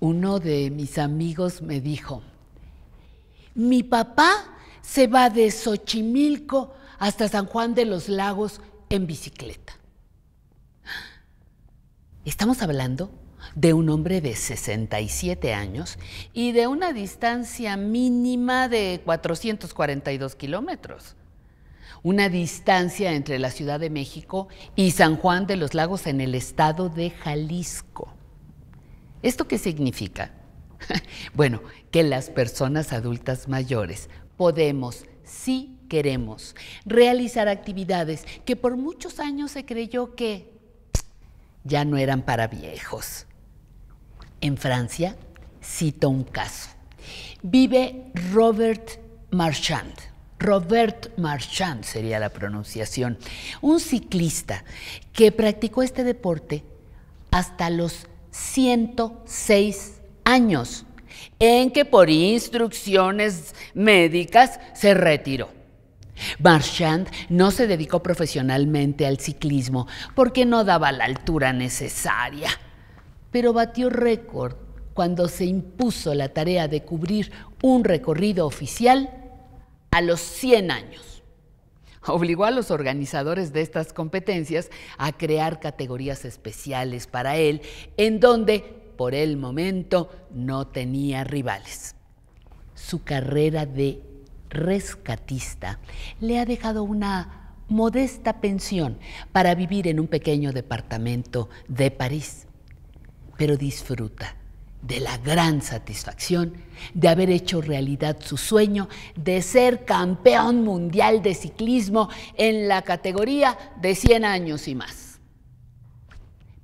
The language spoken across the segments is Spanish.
uno de mis amigos me dijo, mi papá se va de Xochimilco hasta San Juan de los Lagos en bicicleta. Estamos hablando de un hombre de 67 años y de una distancia mínima de 442 kilómetros. Una distancia entre la Ciudad de México y San Juan de los Lagos en el estado de Jalisco. ¿Esto qué significa? bueno, que las personas adultas mayores podemos, si queremos, realizar actividades que por muchos años se creyó que ya no eran para viejos. En Francia, cito un caso. Vive Robert Marchand. Robert Marchand sería la pronunciación. Un ciclista que practicó este deporte hasta los 106 años, en que por instrucciones médicas se retiró. Marchand no se dedicó profesionalmente al ciclismo porque no daba la altura necesaria, pero batió récord cuando se impuso la tarea de cubrir un recorrido oficial a los 100 años. obligó a los organizadores de estas competencias a crear categorías especiales para él, en donde, por el momento, no tenía rivales. Su carrera de rescatista le ha dejado una modesta pensión para vivir en un pequeño departamento de París, pero disfruta de la gran satisfacción de haber hecho realidad su sueño de ser campeón mundial de ciclismo en la categoría de 100 años y más.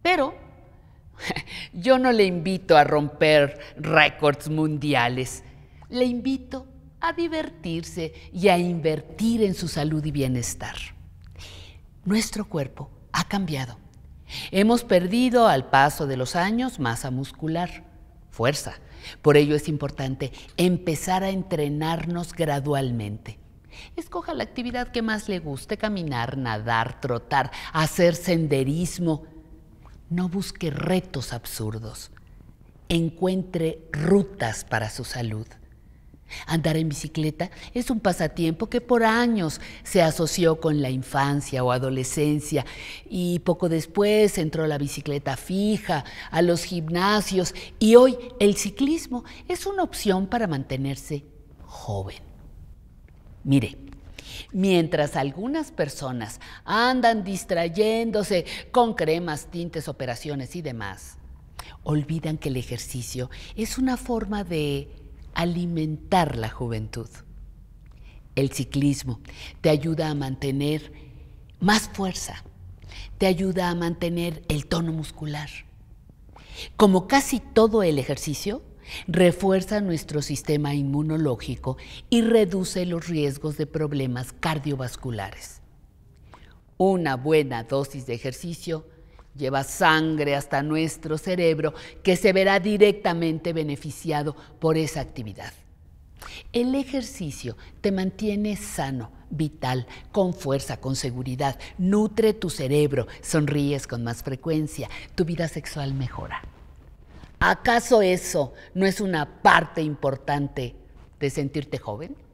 Pero yo no le invito a romper récords mundiales, le invito a divertirse y a invertir en su salud y bienestar. Nuestro cuerpo ha cambiado. Hemos perdido al paso de los años masa muscular por ello es importante empezar a entrenarnos gradualmente. Escoja la actividad que más le guste, caminar, nadar, trotar, hacer senderismo. No busque retos absurdos. Encuentre rutas para su salud. Andar en bicicleta es un pasatiempo que por años se asoció con la infancia o adolescencia y poco después entró la bicicleta fija, a los gimnasios y hoy el ciclismo es una opción para mantenerse joven. Mire, Mientras algunas personas andan distrayéndose con cremas, tintes, operaciones y demás, olvidan que el ejercicio es una forma de alimentar la juventud. El ciclismo te ayuda a mantener más fuerza, te ayuda a mantener el tono muscular. Como casi todo el ejercicio, refuerza nuestro sistema inmunológico y reduce los riesgos de problemas cardiovasculares. Una buena dosis de ejercicio lleva sangre hasta nuestro cerebro que se verá directamente beneficiado por esa actividad. El ejercicio te mantiene sano, vital, con fuerza, con seguridad, nutre tu cerebro, sonríes con más frecuencia, tu vida sexual mejora. ¿Acaso eso no es una parte importante de sentirte joven?